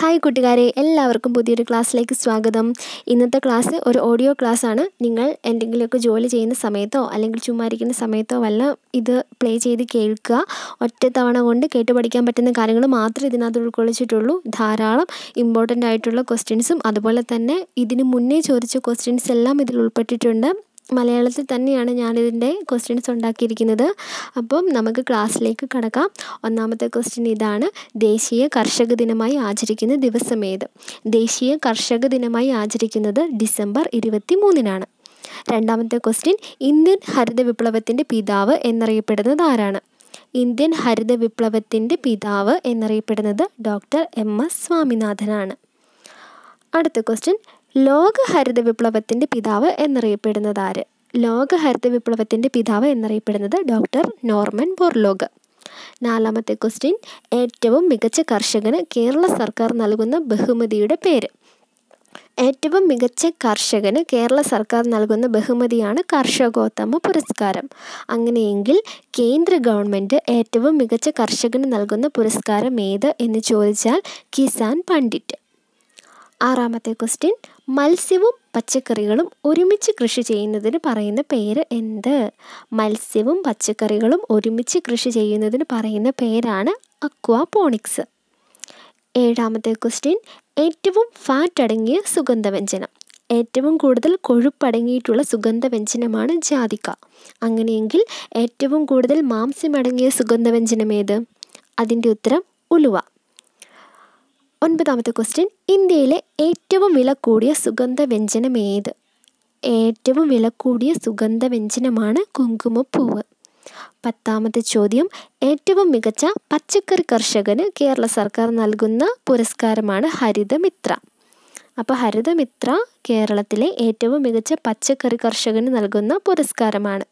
hi കൂട്ടുകാരെ എല്ലാവർക്കും പുതിയൊരു ക്ലാസ്സിലേക്ക് സ്വാഗതം ഇന്നത്തെ ക്ലാസ് ഒരു ഓഡിയോ ക്ലാസ് ആണ് നിങ്ങൾ എന്തെങ്കിലുമൊക്കെ ജോലി ചെയ്യുന്ന സമയത്തോ അല്ലെങ്കിൽ ചുമ്മാരിക്കുന്ന സമയത്തോ വല്ല ഇത് പ്ലേ ചെയ്ത് കേൾക്കുക ഒറ്റ തവണ കൊണ്ട് കേട്ട് പഠിക്കാൻ പറ്റുന്ന കാര്യങ്ങൾ മാത്രമേ ഇതിനകത്ത് ഉൾക്കൊള്ളിച്ചിട്ടുള്ളൂ ധാരാളം ഇമ്പോർട്ടൻ്റ് ആയിട്ടുള്ള ക്വസ്റ്റ്യൻസും അതുപോലെ തന്നെ ഇതിന് മുന്നേ ചോദിച്ച ക്വസ്റ്റ്യൻസ് എല്ലാം ഇതിൽ ഉൾപ്പെട്ടിട്ടുണ്ട് മലയാളത്തിൽ തന്നെയാണ് ഞാനിതിൻ്റെ ക്വസ്റ്റ്യൻസ് ഉണ്ടാക്കിയിരിക്കുന്നത് അപ്പം നമുക്ക് ക്ലാസ്സിലേക്ക് കടക്കാം ഒന്നാമത്തെ ക്വസ്റ്റ്യൻ ഇതാണ് ദേശീയ കർഷക ദിനമായി ആചരിക്കുന്ന ദിവസം ഏത് ദേശീയ കർഷക ദിനമായി ആചരിക്കുന്നത് ഡിസംബർ ഇരുപത്തി മൂന്നിനാണ് രണ്ടാമത്തെ ക്വസ്റ്റ്യൻ ഇന്ത്യൻ ഹരിത വിപ്ലവത്തിൻ്റെ പിതാവ് എന്നറിയപ്പെടുന്നത് ആരാണ് ഇന്ത്യൻ ഹരിത വിപ്ലവത്തിൻ്റെ പിതാവ് എന്നറിയപ്പെടുന്നത് ഡോക്ടർ എം എസ് സ്വാമിനാഥനാണ് അടുത്ത ക്വസ്റ്റ്യൻ ലോക ഹരിത വിപ്ലവത്തിൻ്റെ പിതാവ് എന്നറിയപ്പെടുന്നത് ആര് ലോക ഹരിത വിപ്ലവത്തിൻ്റെ പിതാവ് എന്നറിയപ്പെടുന്നത് ഡോക്ടർ നോർമൻ ബോർലോഗ് നാലാമത്തെ ക്വസ്റ്റ്യൻ ഏറ്റവും മികച്ച കർഷകന് കേരള സർക്കാർ നൽകുന്ന ബഹുമതിയുടെ പേര് ഏറ്റവും മികച്ച കർഷകന് കേരള സർക്കാർ നൽകുന്ന ബഹുമതിയാണ് കർഷകോത്തമ പുരസ്കാരം അങ്ങനെയെങ്കിൽ കേന്ദ്ര ഗവൺമെൻറ് ഏറ്റവും മികച്ച കർഷകന് നൽകുന്ന പുരസ്കാരം ഏത് എന്ന് ചോദിച്ചാൽ കിസാൻ പണ്ഡിറ്റ് ആറാമത്തെ ക്വസ്റ്റ്യൻ മത്സ്യവും പച്ചക്കറികളും ഒരുമിച്ച് കൃഷി ചെയ്യുന്നതിന് പറയുന്ന പേര് എന്ത് മത്സ്യവും പച്ചക്കറികളും ഒരുമിച്ച് കൃഷി ചെയ്യുന്നതിന് പറയുന്ന പേരാണ് അക്വാപോണിക്സ് ഏഴാമത്തെ ക്വസ്റ്റ്യൻ ഏറ്റവും ഫാറ്റ് അടങ്ങിയ സുഗന്ധവ്യഞ്ജനം ഏറ്റവും കൂടുതൽ കൊഴുപ്പടങ്ങിയിട്ടുള്ള സുഗന്ധവ്യഞ്ജനമാണ് ജാതിക്ക അങ്ങനെയെങ്കിൽ ഏറ്റവും കൂടുതൽ മാംസ്യമടങ്ങിയ സുഗന്ധവ്യഞ്ജനം ഏത് അതിൻ്റെ ഉത്തരം ഉലുവ ഒൻപതാമത്തെ ക്വസ്റ്റ്യൻ ഇന്ത്യയിലെ ഏറ്റവും വില കൂടിയ സുഗന്ധ വ്യഞ്ജനം ഏത് ഏറ്റവും വില കൂടിയ സുഗന്ധ വ്യഞ്ജനമാണ് കുങ്കുമപ്പൂവ് പത്താമത്തെ ചോദ്യം ഏറ്റവും മികച്ച പച്ചക്കറി കർഷകന് കേരള സർക്കാർ നൽകുന്ന പുരസ്കാരമാണ് ഹരിതമിത്ര അപ്പോൾ ഹരിതമിത്ര കേരളത്തിലെ ഏറ്റവും മികച്ച പച്ചക്കറി കർഷകന് നൽകുന്ന പുരസ്കാരമാണ്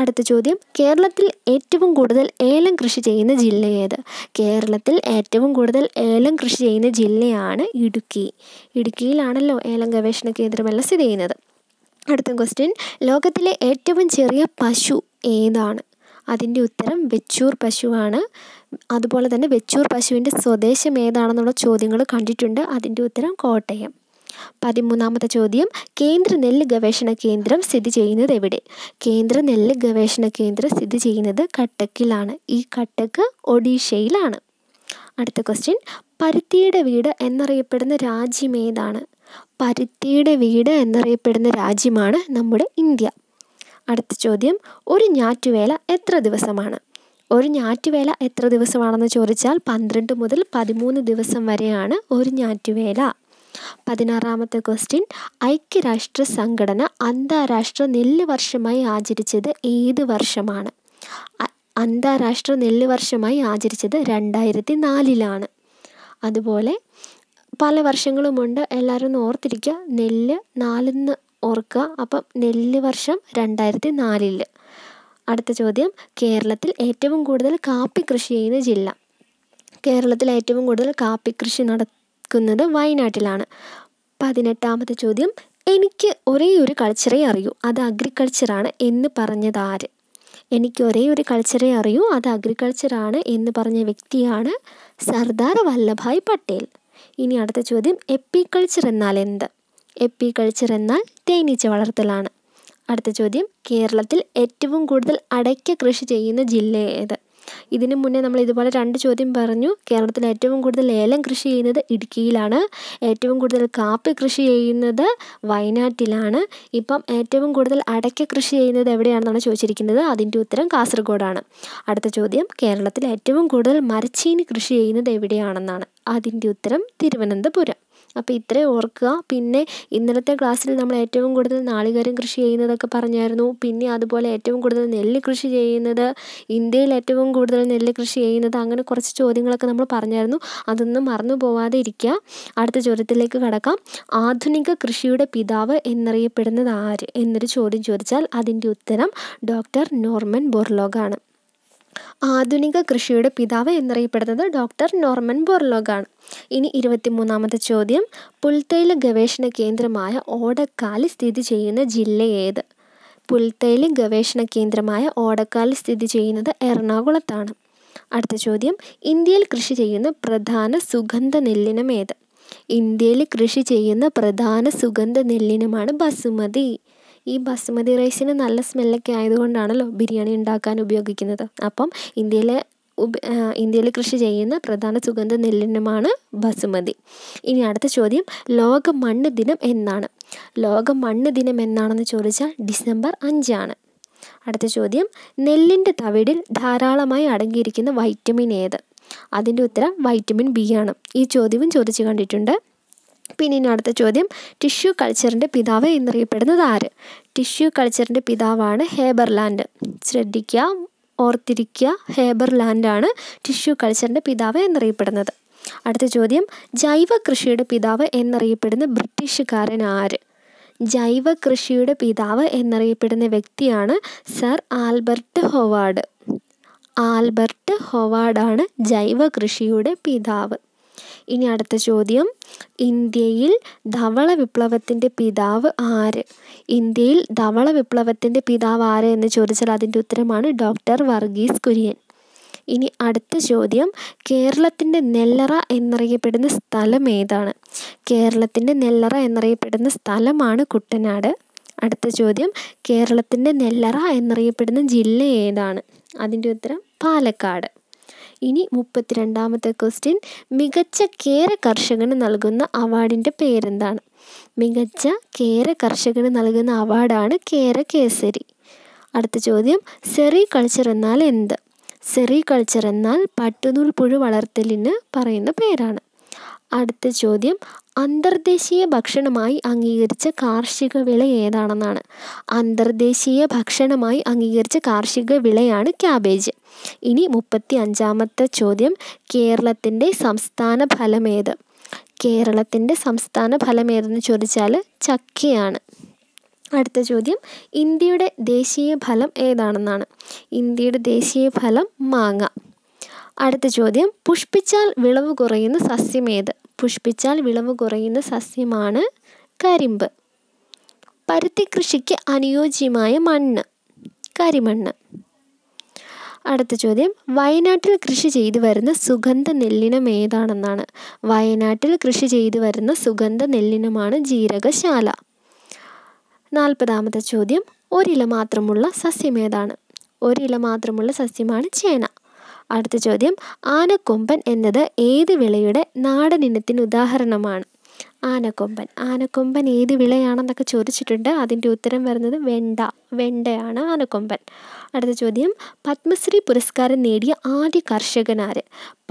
അടുത്ത ചോദ്യം കേരളത്തിൽ ഏറ്റവും കൂടുതൽ ഏലം കൃഷി ചെയ്യുന്ന ജില്ല ഏത് കേരളത്തിൽ ഏറ്റവും കൂടുതൽ ഏലം കൃഷി ചെയ്യുന്ന ജില്ലയാണ് ഇടുക്കി ഇടുക്കിയിലാണല്ലോ ഏലം ഗവേഷണ കേന്ദ്രമെല്ലാം സ്ഥിതി ചെയ്യുന്നത് അടുത്ത ക്വസ്റ്റ്യൻ ലോകത്തിലെ ഏറ്റവും ചെറിയ പശു ഏതാണ് അതിൻ്റെ ഉത്തരം വെച്ചൂർ പശുവാണ് അതുപോലെ തന്നെ വെച്ചൂർ പശുവിൻ്റെ സ്വദേശം ഏതാണെന്നുള്ള ചോദ്യങ്ങൾ കണ്ടിട്ടുണ്ട് അതിൻ്റെ ഉത്തരം കോട്ടയം പതിമൂന്നാമത്തെ ചോദ്യം കേന്ദ്ര നെല്ല് ഗവേഷണ കേന്ദ്രം സ്ഥിതി ചെയ്യുന്നത് എവിടെ കേന്ദ്ര നെല്ല് ഗവേഷണ കേന്ദ്രം സ്ഥിതി ചെയ്യുന്നത് കട്ടക്കിലാണ് ഈ കട്ടക്ക് ഒഡീഷയിലാണ് അടുത്ത ക്വസ്റ്റ്യൻ പരുത്തിയുടെ വീട് എന്നറിയപ്പെടുന്ന രാജ്യം ഏതാണ് പരുത്തിയുടെ വീട് എന്നറിയപ്പെടുന്ന രാജ്യമാണ് നമ്മുടെ ഇന്ത്യ അടുത്ത ചോദ്യം ഒരു ഞാറ്റുവേല എത്ര ദിവസമാണ് ഒരു ഞാറ്റുവേല എത്ര ദിവസമാണെന്ന് ചോദിച്ചാൽ പന്ത്രണ്ട് മുതൽ പതിമൂന്ന് ദിവസം വരെയാണ് ഒരു ഞാറ്റുവേല പതിനാറാമത്തെ ക്വസ്റ്റ്യൻ ഐക്യരാഷ്ട്ര സംഘടന അന്താരാഷ്ട്ര നെല്ല് വർഷമായി ആചരിച്ചത് ഏത് വർഷമാണ് അന്താരാഷ്ട്ര നെല്ല് വർഷമായി ആചരിച്ചത് രണ്ടായിരത്തി നാലിലാണ് അതുപോലെ പല വർഷങ്ങളുമുണ്ട് എല്ലാവരും ഒന്ന് ഓർത്തിരിക്കുക നെല്ല് നാലെന്ന് ഓർക്കുക അപ്പം നെല്ല് വർഷം രണ്ടായിരത്തി നാലിൽ അടുത്ത ചോദ്യം കേരളത്തിൽ ഏറ്റവും കൂടുതൽ കാപ്പി കൃഷി ചെയ്യുന്ന ജില്ല കേരളത്തിൽ ഏറ്റവും കൂടുതൽ കാപ്പി കൃഷി നട നിൽക്കുന്നത് വയനാട്ടിലാണ് പതിനെട്ടാമത്തെ ചോദ്യം എനിക്ക് ഒരേ ഒരു കൾച്ചറേ അറിയൂ അത് അഗ്രികൾച്ചറാണ് എന്ന് പറഞ്ഞത് ആര് എനിക്ക് ഒരേ ഒരു കൾച്ചറേ അറിയൂ അത് അഗ്രികൾച്ചറാണ് എന്ന് പറഞ്ഞ വ്യക്തിയാണ് സർദാർ വല്ലഭായ് പട്ടേൽ ഇനി അടുത്ത ചോദ്യം എപ്പിക്കൾച്ചർ എന്നാൽ എന്ത് എപ്പിക്കൾച്ചർ എന്നാൽ തേനീച്ച വളർത്തലാണ് അടുത്ത ചോദ്യം കേരളത്തിൽ ഏറ്റവും കൂടുതൽ അടയ്ക്ക കൃഷി ചെയ്യുന്ന ജില്ല ഏത് ഇതിനു മുന്നേ നമ്മൾ ഇതുപോലെ രണ്ട് ചോദ്യം പറഞ്ഞു കേരളത്തിൽ ഏറ്റവും കൂടുതൽ ഏലം കൃഷി ചെയ്യുന്നത് ഇടുക്കിയിലാണ് ഏറ്റവും കൂടുതൽ കാപ്പി കൃഷി ചെയ്യുന്നത് വയനാട്ടിലാണ് ഇപ്പം ഏറ്റവും കൂടുതൽ അടയ്ക്ക കൃഷി ചെയ്യുന്നത് എവിടെയാണെന്നാണ് ചോദിച്ചിരിക്കുന്നത് അതിൻ്റെ ഉത്തരം കാസർഗോഡാണ് അടുത്ത ചോദ്യം കേരളത്തിൽ ഏറ്റവും കൂടുതൽ മരച്ചീനി കൃഷി ചെയ്യുന്നത് എവിടെയാണെന്നാണ് അതിൻ്റെ ഉത്തരം തിരുവനന്തപുരം അപ്പോൾ ഇത്രയും ഓർക്കുക പിന്നെ ഇന്നലത്തെ ക്ലാസ്സിൽ നമ്മൾ ഏറ്റവും കൂടുതൽ നാളികേരം കൃഷി ചെയ്യുന്നതൊക്കെ പറഞ്ഞായിരുന്നു പിന്നെ അതുപോലെ ഏറ്റവും കൂടുതൽ നെല്ല് കൃഷി ചെയ്യുന്നത് ഇന്ത്യയിൽ ഏറ്റവും കൂടുതൽ നെല്ല് കൃഷി ചെയ്യുന്നത് അങ്ങനെ കുറച്ച് ചോദ്യങ്ങളൊക്കെ നമ്മൾ പറഞ്ഞായിരുന്നു അതൊന്നും മറന്നു പോവാതെ ഇരിക്കുക അടുത്ത ചോദ്യത്തിലേക്ക് കടക്കാം ആധുനിക കൃഷിയുടെ പിതാവ് എന്നറിയപ്പെടുന്നത് ആര് എന്നൊരു ചോദ്യം ചോദിച്ചാൽ അതിൻ്റെ ഉത്തരം ഡോക്ടർ നോർമൻ ബോർലോഗാണ് ആധുനിക കൃഷിയുടെ പിതാവ് എന്നറിയപ്പെടുന്നത് ഡോക്ടർ നോർമൻ ബോർലോഗാണ് ഇനി മൂന്നാമത്തെ ചോദ്യം പുൽത്തൈല ഗവേഷണ കേന്ദ്രമായ ഓടക്കാലിൽ സ്ഥിതി ചെയ്യുന്ന ജില്ല ഏത് പുൽത്തൈല് ഗവേഷണ കേന്ദ്രമായ ഓടക്കാലിൽ സ്ഥിതി ചെയ്യുന്നത് എറണാകുളത്താണ് അടുത്ത ചോദ്യം ഇന്ത്യയിൽ കൃഷി ചെയ്യുന്ന പ്രധാന സുഗന്ധ നെല്ലിനം ഏത് ഇന്ത്യയിൽ കൃഷി ചെയ്യുന്ന പ്രധാന സുഗന്ധ നെല്ലിനമാണ് ബസുമതി ഈ ബസുമതി റൈസിന് നല്ല സ്മെല്ലൊക്കെ ആയതുകൊണ്ടാണല്ലോ ബിരിയാണി ഉണ്ടാക്കാൻ ഉപയോഗിക്കുന്നത് അപ്പം ഇന്ത്യയിലെ ഇന്ത്യയിൽ കൃഷി ചെയ്യുന്ന പ്രധാന സുഗന്ധ നെല്ലിനമാണ് ബസുമതി ഇനി അടുത്ത ചോദ്യം ലോക മണ്ണ് ദിനം എന്നാണ് ലോക മണ്ണ് ദിനം എന്നാണെന്ന് ചോദിച്ചാൽ ഡിസംബർ അഞ്ചാണ് അടുത്ത ചോദ്യം നെല്ലിൻ്റെ തവിടിൽ ധാരാളമായി അടങ്ങിയിരിക്കുന്ന വൈറ്റമിൻ ഏത് അതിൻ്റെ ഉത്തരം വൈറ്റമിൻ ബി ആണ് ഈ ചോദ്യവും ചോദിച്ചു കണ്ടിട്ടുണ്ട് പിന്നെ ഇനി അടുത്ത ചോദ്യം ടിഷ്യൂ കൾച്ചറിൻ്റെ പിതാവ് എന്നറിയപ്പെടുന്നത് ആര് ടിഷ്യൂ കൾച്ചറിൻ്റെ പിതാവാണ് ഹേബർലാൻഡ് ശ്രദ്ധിക്കുക ഓർത്തിരിക്കുക ഹേബർലാൻഡാണ് ടിഷ്യൂ കൾച്ചറിൻ്റെ പിതാവ് എന്നറിയപ്പെടുന്നത് അടുത്ത ചോദ്യം ജൈവ കൃഷിയുടെ പിതാവ് എന്നറിയപ്പെടുന്ന ബ്രിട്ടീഷുകാരൻ ആര് ജൈവ കൃഷിയുടെ പിതാവ് എന്നറിയപ്പെടുന്ന വ്യക്തിയാണ് സർ ആൽബർട്ട് ഹൊവാർഡ് ആൽബർട്ട് ഹൊവാർഡാണ് ജൈവ കൃഷിയുടെ പിതാവ് ഇനി അടുത്ത ചോദ്യം ഇന്ത്യയിൽ ധവള വിപ്ലവത്തിൻ്റെ പിതാവ് ആര് ഇന്ത്യയിൽ ധവള വിപ്ലവത്തിൻ്റെ പിതാവ് ആര് എന്ന് ചോദിച്ചാൽ അതിൻ്റെ ഉത്തരമാണ് ഡോക്ടർ വർഗീസ് കുര്യൻ ഇനി അടുത്ത ചോദ്യം കേരളത്തിൻ്റെ നെല്ലറ എന്നറിയപ്പെടുന്ന സ്ഥലം ഏതാണ് കേരളത്തിൻ്റെ നെല്ലറ എന്നറിയപ്പെടുന്ന സ്ഥലമാണ് കുട്ടനാട് അടുത്ത ചോദ്യം കേരളത്തിൻ്റെ നെല്ലറ എന്നറിയപ്പെടുന്ന ജില്ല ഏതാണ് അതിൻ്റെ ഉത്തരം പാലക്കാട് ഇനി മുപ്പത്തിരണ്ടാമത്തെ ക്വസ്റ്റ്യൻ മികച്ച കേര കർഷകന് നൽകുന്ന അവാർഡിൻ്റെ പേരെന്താണ് മികച്ച കേര കർഷകന് നൽകുന്ന അവാർഡാണ് കേര കേസരി അടുത്ത ചോദ്യം സെറി കൾച്ചർ എന്നാൽ എന്ത് സെറി കൾച്ചർ എന്നാൽ പട്ടുനൂൽ പുഴു വളർത്തലിന് പറയുന്ന പേരാണ് അടുത്ത ചോദ്യം അന്തർദേശീയ ഭക്ഷണമായി അംഗീകരിച്ച കാർഷിക വിള ഏതാണെന്നാണ് അന്തർദേശീയ ഭക്ഷണമായി അംഗീകരിച്ച കാർഷിക വിളയാണ് ക്യാബേജ് ഇനി മുപ്പത്തി അഞ്ചാമത്തെ ചോദ്യം കേരളത്തിൻ്റെ സംസ്ഥാന ഫലമേത് കേരളത്തിൻ്റെ സംസ്ഥാന ഫലമേതെന്ന് ചോദിച്ചാൽ ചക്കയാണ് അടുത്ത ചോദ്യം ഇന്ത്യയുടെ ദേശീയ ഫലം ഏതാണെന്നാണ് ഇന്ത്യയുടെ ദേശീയ ഫലം മാങ്ങ അടുത്ത ചോദ്യം പുഷ്പിച്ചാൽ വിളവ് കുറയുന്ന സസ്യമേത് പുഷ്പിച്ചാൽ വിളവ് കുറയുന്ന സസ്യമാണ് കരിമ്പ് പരുത്തി കൃഷിക്ക് അനുയോജ്യമായ മണ്ണ് കരിമണ്ണ് അടുത്ത ചോദ്യം വയനാട്ടിൽ കൃഷി ചെയ്തു വരുന്ന സുഗന്ധ നെല്ലിനം ഏതാണെന്നാണ് വയനാട്ടിൽ കൃഷി ചെയ്തു വരുന്ന സുഗന്ധ നെല്ലിനമാണ് ജീരകശാല നാൽപ്പതാമത്തെ ചോദ്യം ഒരില മാത്രമുള്ള സസ്യം ഏതാണ് ഒരില മാത്രമുള്ള സസ്യമാണ് ചേന അടുത്ത ചോദ്യം ആനക്കൊമ്പൻ എന്നത് ഏത് വിളയുടെ നാടൻ ഇനത്തിന് ഉദാഹരണമാണ് ആനക്കൊമ്പൻ ആനക്കൊമ്പൻ ഏത് വിളയാണെന്നൊക്കെ ചോദിച്ചിട്ടുണ്ട് അതിൻ്റെ ഉത്തരം വരുന്നത് വെണ്ട വെണ്ടയാണ് ആനക്കൊമ്പൻ അടുത്ത ചോദ്യം പത്മശ്രീ പുരസ്കാരം നേടിയ ആദ്യ കർഷകനാര്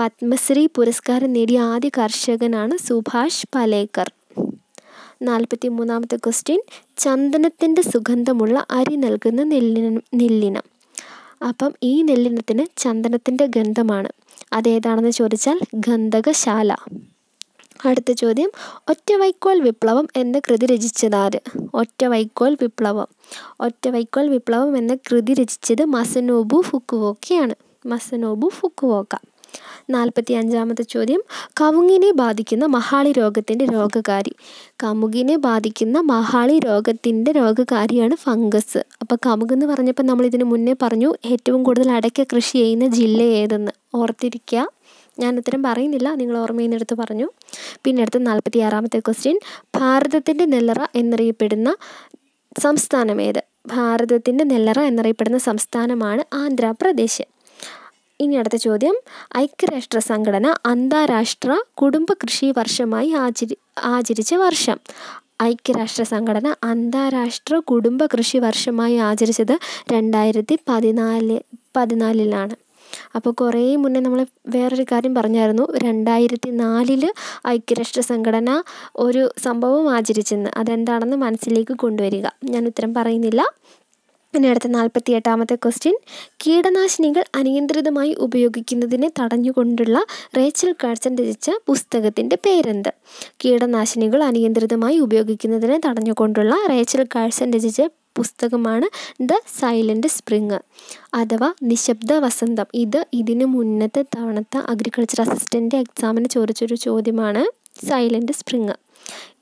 പത്മശ്രീ പുരസ്കാരം നേടിയ ആദ്യ കർഷകനാണ് സുഭാഷ് പലേക്കർ നാൽപ്പത്തി മൂന്നാമത്തെ ക്വസ്റ്റ്യൻ ചന്ദനത്തിൻ്റെ സുഗന്ധമുള്ള അരി നൽകുന്ന നെല്ലിനം നെല്ലിനം അപ്പം ഈ നെല്ലിനത്തിന് ചന്ദനത്തിൻ്റെ ഗന്ധമാണ് അതേതാണെന്ന് ചോദിച്ചാൽ ഗന്ധകശാല അടുത്ത ചോദ്യം ഒറ്റവൈക്കോൽ വിപ്ലവം എന്ന കൃതി രചിച്ചതാര് ഒറ്റവൈക്കോൽ വിപ്ലവം ഒറ്റവൈക്കോൽ വിപ്ലവം എന്ന കൃതി രചിച്ചത് മസനോബു ഫുക്കുവോക്കയാണ് മസനോബു ഫുക്കുവോക്ക നാൽപ്പത്തി അഞ്ചാമത്തെ ചോദ്യം കവുങ്ങിനെ ബാധിക്കുന്ന മഹാളി രോഗത്തിൻ്റെ രോഗകാരി കമുകിനെ ബാധിക്കുന്ന മഹാളി രോഗത്തിൻ്റെ രോഗകാരിയാണ് ഫംഗസ് അപ്പോൾ കമുക് എന്ന് പറഞ്ഞപ്പോൾ നമ്മൾ ഇതിന് മുന്നേ പറഞ്ഞു ഏറ്റവും കൂടുതൽ അടയ്ക്ക കൃഷി ചെയ്യുന്ന ജില്ല ഏതെന്ന് ഓർത്തിരിക്കുക ഞാൻ ഉത്തരം പറയുന്നില്ല നിങ്ങൾ ഓർമ്മയിൽ പറഞ്ഞു പിന്നെ അടുത്ത നാൽപ്പത്തി ആറാമത്തെ ക്വസ്റ്റ്യൻ ഭാരതത്തിൻ്റെ നെല്ലറ എന്നറിയപ്പെടുന്ന സംസ്ഥാനം ഏത് ഭാരതത്തിൻ്റെ നെല്ലറ എന്നറിയപ്പെടുന്ന സംസ്ഥാനമാണ് ആന്ധ്രാപ്രദേശ് ഇനി അടുത്ത ചോദ്യം ഐക്യരാഷ്ട്ര സംഘടന അന്താരാഷ്ട്ര കുടുംബ കൃഷി വർഷമായി ആചരി ആചരിച്ച വർഷം ഐക്യരാഷ്ട്ര സംഘടന അന്താരാഷ്ട്ര കുടുംബ കൃഷി വർഷമായി ആചരിച്ചത് രണ്ടായിരത്തി പതിനാല് പതിനാലിലാണ് അപ്പോൾ കുറേ മുന്നേ നമ്മൾ വേറൊരു കാര്യം പറഞ്ഞായിരുന്നു രണ്ടായിരത്തി നാലിൽ ഐക്യരാഷ്ട്ര സംഘടന ഒരു സംഭവം ആചരിച്ചെന്ന് അതെന്താണെന്ന് മനസ്സിലേക്ക് കൊണ്ടുവരിക ഞാൻ ഉത്തരം പറയുന്നില്ല ഇനി അടുത്ത നാൽപ്പത്തി എട്ടാമത്തെ ക്വസ്റ്റ്യൻ കീടനാശിനികൾ അനിയന്ത്രിതമായി ഉപയോഗിക്കുന്നതിനെ തടഞ്ഞുകൊണ്ടുള്ള റേച്ചൽ കാഡ്സൺ രചിച്ച പുസ്തകത്തിൻ്റെ പേരെന്ത് കീടനാശിനികൾ അനിയന്ത്രിതമായി ഉപയോഗിക്കുന്നതിനെ തടഞ്ഞുകൊണ്ടുള്ള റേച്ചൽ കാഡ്സൺ രചിച്ച പുസ്തകമാണ് ദ സൈലൻ്റ് സ്പ്രിങ് അഥവാ നിശബ്ദ വസന്തം ഇത് ഇതിനു മുന്നത്തെ തവണത്തെ അഗ്രികൾച്ചർ അസിസ്റ്റൻ്റ് എക്സാമിന് ചോദിച്ചൊരു ചോദ്യമാണ് സൈലൻറ്റ് സ്പ്രിങ്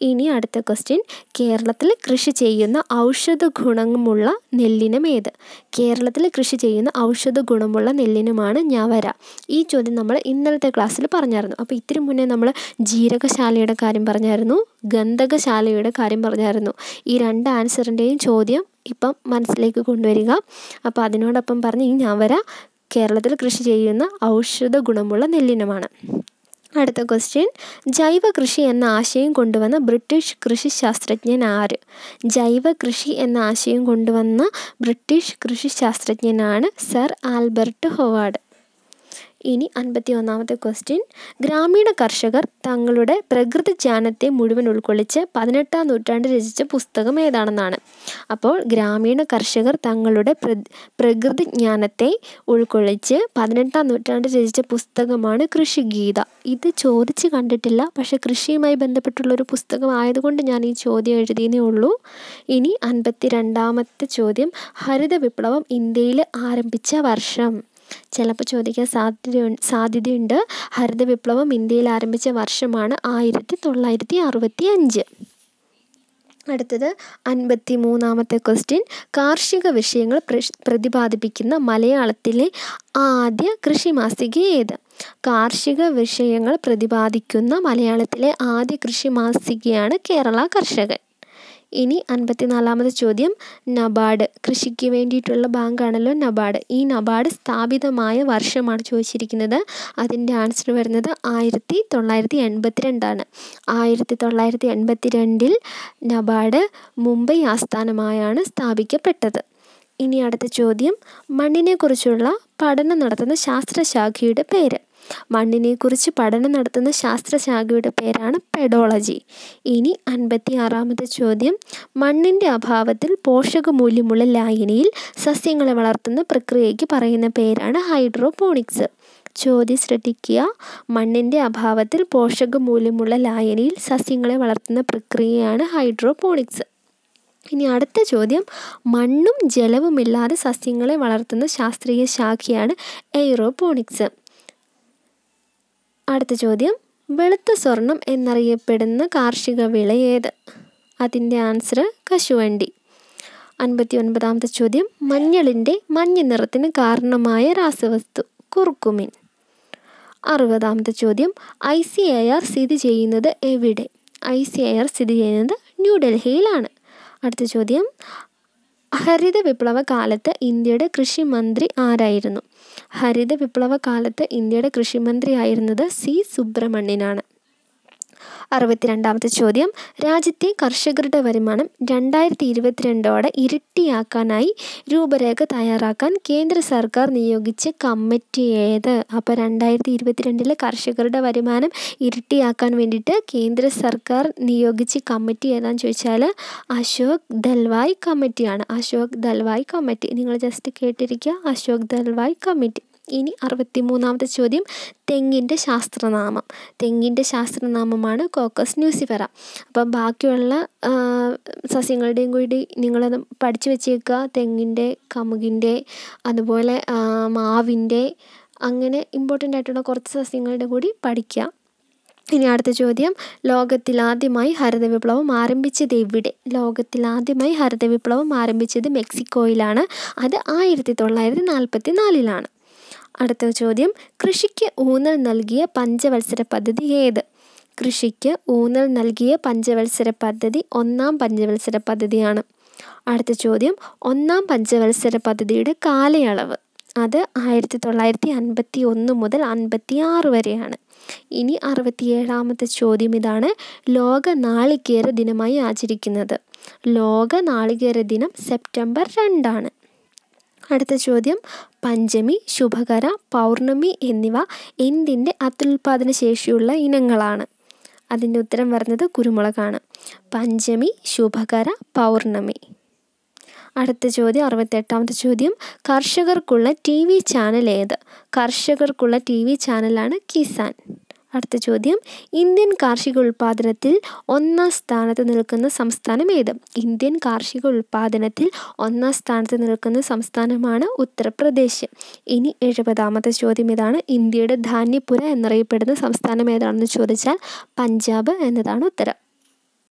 ഇനി അടുത്ത ക്വസ്റ്റ്യൻ കേരളത്തിൽ കൃഷി ചെയ്യുന്ന ഔഷധ ഗുണമുള്ള നെല്ലിനം ഏത് കേരളത്തിൽ കൃഷി ചെയ്യുന്ന ഔഷധ ഗുണമുള്ള നെല്ലിനമാണ് ഞവര ഈ ചോദ്യം നമ്മൾ ഇന്നലത്തെ ക്ലാസ്സിൽ പറഞ്ഞായിരുന്നു അപ്പോൾ ഇത്തിരി മുന്നേ നമ്മൾ ജീരകശാലയുടെ കാര്യം പറഞ്ഞായിരുന്നു ഗന്ധകശാലയുടെ കാര്യം പറഞ്ഞായിരുന്നു ഈ രണ്ട് ആൻസറിൻ്റെയും ചോദ്യം ഇപ്പം മനസ്സിലേക്ക് കൊണ്ടുവരിക അപ്പോൾ അതിനോടൊപ്പം പറഞ്ഞ് ഈ ഞവര കേരളത്തിൽ കൃഷി ചെയ്യുന്ന ഔഷധ ഗുണമുള്ള നെല്ലിനമാണ് അടുത്ത ക്വസ്റ്റ്യൻ ജൈവ കൃഷി എന്ന ആശയം കൊണ്ടുവന്ന ബ്രിട്ടീഷ് കൃഷിശാസ്ത്രജ്ഞൻ ആര് ജൈവ കൃഷി എന്ന ആശയം കൊണ്ടുവന്ന ബ്രിട്ടീഷ് കൃഷിശാസ്ത്രജ്ഞനാണ് സർ ആൽബർട്ട് ഹൊവാർഡ് ഇനി അൻപത്തി ഒന്നാമത്തെ ക്വസ്റ്റ്യൻ ഗ്രാമീണ കർഷകർ തങ്ങളുടെ പ്രകൃതി ജ്ഞാനത്തെ മുഴുവൻ ഉൾക്കൊള്ളിച്ച് പതിനെട്ടാം നൂറ്റാണ്ടിൽ രചിച്ച പുസ്തകം ഏതാണെന്നാണ് അപ്പോൾ ഗ്രാമീണ കർഷകർ തങ്ങളുടെ പ്രകൃതി ജ്ഞാനത്തെ ഉൾക്കൊള്ളിച്ച് പതിനെട്ടാം നൂറ്റാണ്ടിൽ രചിച്ച പുസ്തകമാണ് കൃഷിഗീത ഇത് ചോദിച്ച് കണ്ടിട്ടില്ല പക്ഷെ കൃഷിയുമായി ബന്ധപ്പെട്ടുള്ളൊരു പുസ്തകം ആയതുകൊണ്ട് ഞാൻ ഈ ചോദ്യം എഴുതിയതേ ഉള്ളൂ ഇനി അൻപത്തി രണ്ടാമത്തെ ചോദ്യം ഹരിത വിപ്ലവം ഇന്ത്യയിൽ ആരംഭിച്ച വർഷം ചിലപ്പോൾ ചോദിക്കാൻ സാധ്യതയുണ്ട് സാധ്യതയുണ്ട് ഹരിത വിപ്ലവം ഇന്ത്യയിൽ ആരംഭിച്ച വർഷമാണ് ആയിരത്തി തൊള്ളായിരത്തി അറുപത്തി അഞ്ച് അടുത്തത് അൻപത്തി മൂന്നാമത്തെ ക്വസ്റ്റ്യൻ കാർഷിക വിഷയങ്ങൾ പ്രതിപാദിപ്പിക്കുന്ന മലയാളത്തിലെ ആദ്യ കൃഷി മാസിക ഏത് കാർഷിക വിഷയങ്ങൾ പ്രതിപാദിക്കുന്ന മലയാളത്തിലെ ആദ്യ കൃഷി മാസികയാണ് കേരള കർഷകൻ ഇനി അൻപത്തിനാലാമത് ചോദ്യം നബാഡ് കൃഷിക്ക് വേണ്ടിയിട്ടുള്ള ബാങ്കാണല്ലോ നബാഡ് ഈ നബാഡ് സ്ഥാപിതമായ വർഷമാണ് ചോദിച്ചിരിക്കുന്നത് അതിൻ്റെ ആൻസർ വരുന്നത് ആയിരത്തി തൊള്ളായിരത്തി എൺപത്തിരണ്ടാണ് ആയിരത്തി തൊള്ളായിരത്തി എൺപത്തിരണ്ടിൽ നബാഡ് മുംബൈ ആസ്ഥാനമായാണ് സ്ഥാപിക്കപ്പെട്ടത് ഇനി അടുത്ത ചോദ്യം മണ്ണിനെക്കുറിച്ചുള്ള പഠനം നടത്തുന്ന ശാസ്ത്രശാഖയുടെ പേര് മണ്ണിനെക്കുറിച്ച് പഠനം നടത്തുന്ന ശാസ്ത്രശാഖയുടെ പേരാണ് പെഡോളജി ഇനി അൻപത്തി ആറാമത്തെ ചോദ്യം മണ്ണിൻ്റെ അഭാവത്തിൽ പോഷകമൂല്യമുള്ള ലായനിയിൽ സസ്യങ്ങളെ വളർത്തുന്ന പ്രക്രിയയ്ക്ക് പറയുന്ന പേരാണ് ഹൈഡ്രോപോണിക്സ് ചോദ്യം ശ്രദ്ധിക്കുക മണ്ണിൻ്റെ അഭാവത്തിൽ പോഷകമൂല്യമുള്ള ലായനിയിൽ സസ്യങ്ങളെ വളർത്തുന്ന പ്രക്രിയയാണ് ഹൈഡ്രോപോണിക്സ് ഇനി അടുത്ത ചോദ്യം മണ്ണും ജലവുമില്ലാതെ സസ്യങ്ങളെ വളർത്തുന്ന ശാസ്ത്രീയ ശാഖയാണ് എയ്റോപോണിക്സ് അടുത്ത ചോദ്യം വെളുത്ത സ്വർണം എന്നറിയപ്പെടുന്ന കാർഷിക വിള ഏത് അതിൻ്റെ ആൻസർ കശുവണ്ടി അൻപത്തി ഒൻപതാമത്തെ ചോദ്യം മഞ്ഞളിൻ്റെ മഞ്ഞ നിറത്തിന് കാരണമായ രാസവസ്തു കുർക്കുമിൻ അറുപതാമത്തെ ചോദ്യം ഐ സി ഐ ആർ സ്ഥിതി ചെയ്യുന്നത് എവിടെ ഐ സി ഐ ആർ സ്ഥിതി ചെയ്യുന്നത് ന്യൂഡൽഹിയിലാണ് അടുത്ത ചോദ്യം ഹരിത വിപ്ലവ കാലത്ത് ഇന്ത്യയുടെ മന്ത്രി ആരായിരുന്നു ഹരിത വിപ്ലവ കാലത്ത് ഇന്ത്യയുടെ കൃഷിമന്ത്രിയായിരുന്നത് സി സുബ്രഹ്മണ്യനാണ് അറുപത്തിരണ്ടാമത്തെ ചോദ്യം രാജ്യത്തെ കർഷകരുടെ വരുമാനം രണ്ടായിരത്തി ഇരുപത്തിരണ്ടോടെ ഇരട്ടിയാക്കാനായി രൂപരേഖ തയ്യാറാക്കാൻ കേന്ദ്ര സർക്കാർ നിയോഗിച്ച കമ്മിറ്റി ഏത് അപ്പോൾ രണ്ടായിരത്തി ഇരുപത്തിരണ്ടിലെ കർഷകരുടെ വരുമാനം ഇരട്ടിയാക്കാൻ വേണ്ടിയിട്ട് കേന്ദ്ര സർക്കാർ നിയോഗിച്ച കമ്മിറ്റി ഏതാണെന്ന് ചോദിച്ചാൽ അശോക് ദൽവായ് കമ്മിറ്റിയാണ് അശോക് ദൽവായ് കമ്മിറ്റി നിങ്ങൾ ജസ്റ്റ് കേട്ടിരിക്കുക അശോക് ദൽവായ് കമ്മിറ്റി ഇനി അറുപത്തിമൂന്നാമത്തെ ചോദ്യം തെങ്ങിൻ്റെ ശാസ്ത്രനാമം തെങ്ങിൻ്റെ ശാസ്ത്രനാമമാണ് കോക്കസ് ന്യൂസിഫറ അപ്പം ബാക്കിയുള്ള സസ്യങ്ങളുടെയും കൂടി നിങ്ങളത് പഠിച്ചു വെച്ചേക്കുക തെങ്ങിൻ്റെ കമുകിൻ്റെ അതുപോലെ മാവിൻ്റെ അങ്ങനെ ഇമ്പോർട്ടൻ്റ് ആയിട്ടുള്ള കുറച്ച് സസ്യങ്ങളുടെ കൂടി പഠിക്കുക ഇനി അടുത്ത ചോദ്യം ലോകത്തിലാദ്യമായി ഹരിത വിപ്ലവം ആരംഭിച്ചത് എവിടെ ലോകത്തിലാദ്യമായി ഹരിത വിപ്ലവം ആരംഭിച്ചത് മെക്സിക്കോയിലാണ് അത് ആയിരത്തി തൊള്ളായിരത്തി നാൽപ്പത്തി നാലിലാണ് അടുത്ത ചോദ്യം കൃഷിക്ക് ഊന്നൽ നൽകിയ പഞ്ചവത്സര പദ്ധതി ഏത് കൃഷിക്ക് ഊന്നൽ നൽകിയ പഞ്ചവത്സര പദ്ധതി ഒന്നാം പഞ്ചവത്സര പദ്ധതിയാണ് അടുത്ത ചോദ്യം ഒന്നാം പഞ്ചവത്സര പദ്ധതിയുടെ കാലയളവ് അത് ആയിരത്തി തൊള്ളായിരത്തി അൻപത്തി ഒന്ന് മുതൽ അൻപത്തി ആറ് വരെയാണ് ഇനി അറുപത്തിയേഴാമത്തെ ചോദ്യം ഇതാണ് ലോക നാളികേര ദിനമായി ആചരിക്കുന്നത് ലോക നാളികേര ദിനം സെപ്റ്റംബർ രണ്ടാണ് അടുത്ത ചോദ്യം പഞ്ചമി ശുഭകര പൗർണമി എന്നിവ എന്തിൻ്റെ അത്യുൽപാദന ശേഷിയുള്ള ഇനങ്ങളാണ് അതിൻ്റെ ഉത്തരം വരുന്നത് കുരുമുളകാണ് പഞ്ചമി ശുഭകര പൗർണമി അടുത്ത ചോദ്യം അറുപത്തെട്ടാമത്തെ ചോദ്യം കർഷകർക്കുള്ള ടി വി ചാനൽ ഏത് കർഷകർക്കുള്ള ടി വി ചാനലാണ് കിസാൻ അടുത്ത ചോദ്യം ഇന്ത്യൻ കാർഷിക ഉൽപാദനത്തിൽ ഒന്നാം സ്ഥാനത്ത് നിൽക്കുന്ന സംസ്ഥാനം ഏത് ഇന്ത്യൻ കാർഷിക ഉൽപാദനത്തിൽ ഒന്നാം സ്ഥാനത്ത് നിൽക്കുന്ന സംസ്ഥാനമാണ് ഉത്തർപ്രദേശ് ഇനി എഴുപതാമത്തെ ചോദ്യം ഇതാണ് ഇന്ത്യയുടെ ധാന്യപ്പുര എന്നറിയപ്പെടുന്ന സംസ്ഥാനം ഏതാണെന്ന് ചോദിച്ചാൽ പഞ്ചാബ് എന്നതാണ് ഉത്തരം